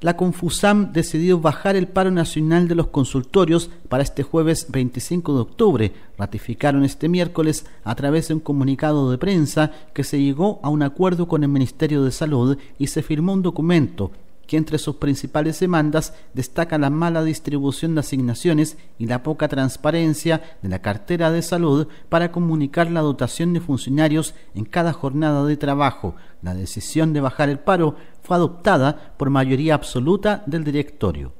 la Confusam decidió bajar el paro nacional de los consultorios para este jueves 25 de octubre. Ratificaron este miércoles a través de un comunicado de prensa que se llegó a un acuerdo con el Ministerio de Salud y se firmó un documento que entre sus principales demandas destaca la mala distribución de asignaciones y la poca transparencia de la cartera de salud para comunicar la dotación de funcionarios en cada jornada de trabajo. La decisión de bajar el paro fue adoptada por mayoría absoluta del directorio.